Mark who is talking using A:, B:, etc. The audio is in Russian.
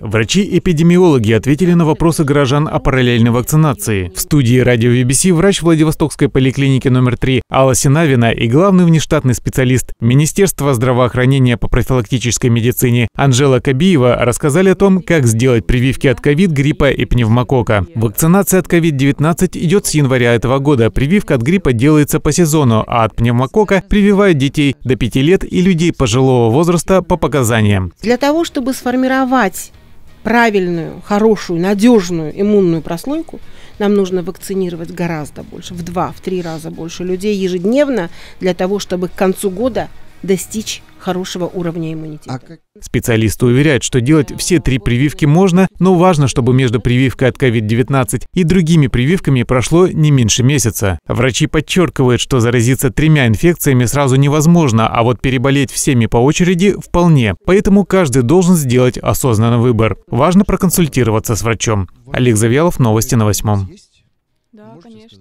A: Врачи-эпидемиологи ответили на вопросы горожан о параллельной вакцинации. В студии радио BBC врач Владивостокской поликлиники номер 3 Алла Синавина и главный внештатный специалист Министерства здравоохранения по профилактической медицине Анжела Кабиева рассказали о том, как сделать прививки от ковид, гриппа и пневмокока. Вакцинация от ковид 19 идет с января этого года. Прививка от гриппа делается по сезону, а от пневмокока прививают детей до 5 лет и людей пожилого возраста по показаниям.
B: Для того, чтобы сформировать сформировать правильную, хорошую, надежную иммунную прослойку, нам нужно вакцинировать гораздо больше, в два, в три раза больше людей ежедневно для того, чтобы к концу года достичь хорошего уровня иммунитета. А
A: Специалисты уверяют, что делать все три прививки можно, но важно, чтобы между прививкой от COVID-19 и другими прививками прошло не меньше месяца. Врачи подчеркивают, что заразиться тремя инфекциями сразу невозможно, а вот переболеть всеми по очереди вполне. Поэтому каждый должен сделать осознанный выбор. Важно проконсультироваться с врачом. Олег Завьялов, новости на восьмом.
B: Да, конечно.